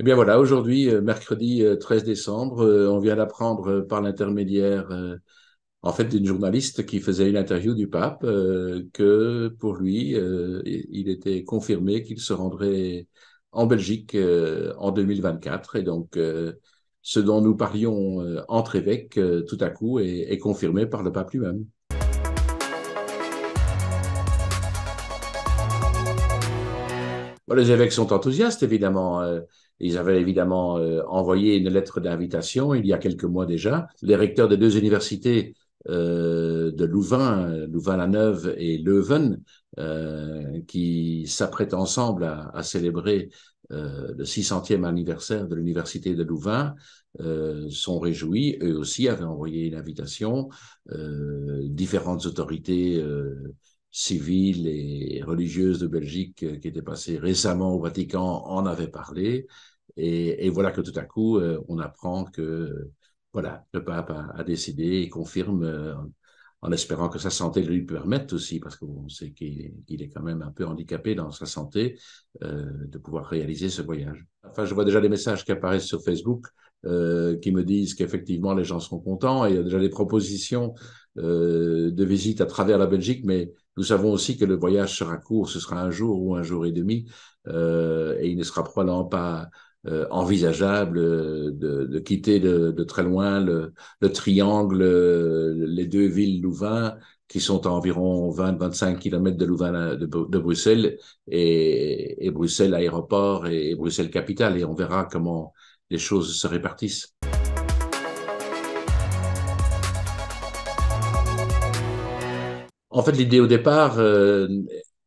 Eh bien voilà, aujourd'hui, euh, mercredi 13 euh, décembre, euh, on vient d'apprendre par l'intermédiaire, en fait, d'une journaliste qui faisait une interview du pape, que pour lui, il était confirmé qu'il se rendrait en Belgique en 2024. Et donc, ce dont nous parlions entre évêques, tout à coup, est, confirmé par le pape lui-même. les évêques sont enthousiastes, évidemment. Ils avaient évidemment euh, envoyé une lettre d'invitation il y a quelques mois déjà. Les recteurs des deux universités euh, de Louvain, Louvain-la-Neuve et Leuven, euh, qui s'apprêtent ensemble à, à célébrer euh, le 600e anniversaire de l'université de Louvain, sont réjouis. Eux aussi avaient envoyé une invitation. différentes autorités civiles et religieuses de Belgique euh, qui étaient passées récemment au Vatican en avaient parlé. Et, voilà que tout à coup, euh, on apprend que voilà, le pape a, décidé et confirme euh, en espérant que sa santé lui permette aussi, parce qu'on sait qu'il est quand même un peu handicapé dans sa santé, de pouvoir réaliser ce voyage. Enfin, je vois déjà les messages qui apparaissent sur Facebook euh, qui me disent qu'effectivement les gens seront contents. Et il y a déjà des propositions euh, de visite à travers la Belgique, mais nous savons aussi que le voyage sera court, ce sera un jour ou un jour et demi, euh, et il ne sera probablement pas euh, envisageable euh, de, de quitter de, de, très loin le, le, triangle, les deux villes Louvain, qui sont à environ 20-25 km de Louvain de, de Bruxelles, et, et, Bruxelles aéroport et Bruxelles capitale, et on verra comment les choses se répartissent. En fait, l'idée au départ, euh,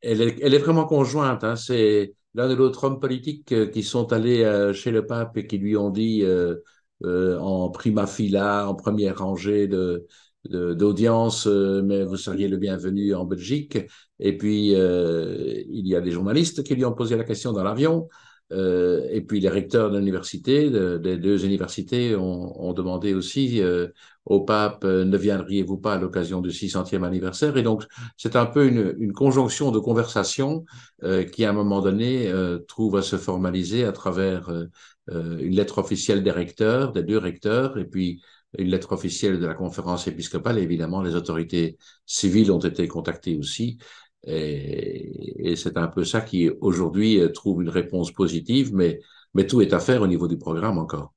elle, est, vraiment conjointe. Hein. C'est l'un de l'autre homme politique euh, qui sont allés euh, chez le pape et qui lui ont dit en prima fila, en première rangée de, d'audience, mais vous seriez le bienvenu en Belgique. Et puis, il y a des journalistes qui lui ont posé la question dans l'avion. Euh, et puis les recteurs de l'université, des deux universités, ont, ont demandé aussi euh, au pape euh, ne viendriez-vous pas à l'occasion du 600e anniversaire Et donc c'est un peu une, une, conjonction de conversations qui, à un moment donné, trouve à se formaliser à travers une lettre officielle des recteurs, des deux recteurs, et puis une lettre officielle de la conférence épiscopale. évidemment, les autorités civiles ont été contactées aussi. Et, c'est un peu ça qui, aujourd'hui, euh, trouve une réponse positive, mais, mais tout est à faire au niveau du programme encore.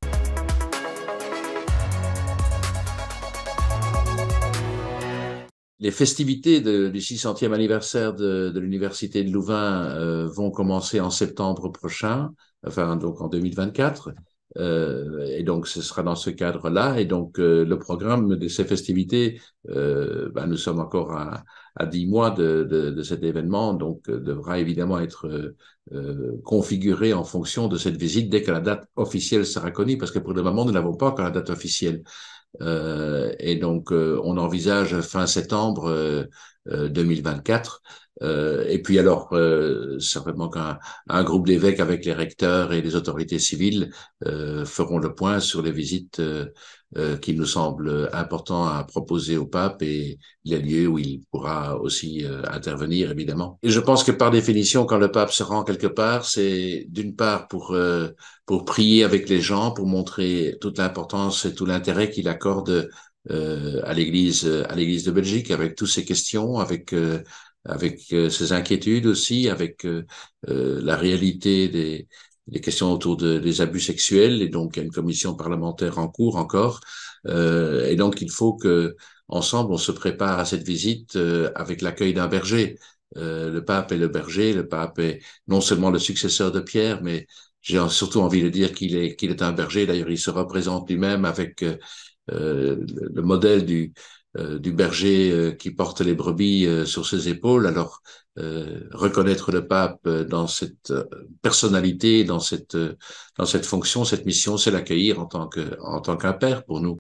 les festivités du 600e anniversaire de, l'Université de Louvain euh, vont commencer en septembre prochain, enfin donc en 2024. Euh, et donc, ce sera dans ce cadre-là. Et donc, euh, le programme de ces festivités, euh, ben, nous sommes encore à, à 10 mois de, de, de cet événement, donc euh, devra évidemment être euh, configuré en fonction de cette visite dès que la date officielle sera connue, parce que pour le moment, nous n'avons pas encore la date officielle. et donc, on envisage fin septembre 2024 euh, et puis alors, euh, certainement qu'un un groupe d'évêques avec les recteurs et les autorités civiles euh, feront le point sur les visites qui nous semble important à proposer au pape et les lieux où il pourra aussi intervenir, évidemment. Et je pense que par définition, quand le pape se rend quelque part, c'est d'une part pour pour prier avec les gens, pour montrer toute l'importance et tout l'intérêt qu'il accorde à l'Église, à l'Église de Belgique, avec toutes ces questions, avec avec euh, ses inquiétudes aussi, avec euh, euh, la réalité des, questions autour de, des abus sexuels et donc il y a une commission parlementaire en cours encore euh, et donc il faut que ensemble on se prépare à cette visite avec l'accueil d'un berger euh, le pape est le berger le pape est non seulement le successeur de Pierre mais j'ai surtout envie de dire qu'il est qu'il est un berger d'ailleurs il se représente lui-même avec le modèle du euh, du berger euh, qui porte les brebis euh, sur ses épaules. Alors reconnaître le pape dans cette personnalité, dans cette dans cette fonction, cette mission, c'est l'accueillir en tant que en tant qu'un père pour nous.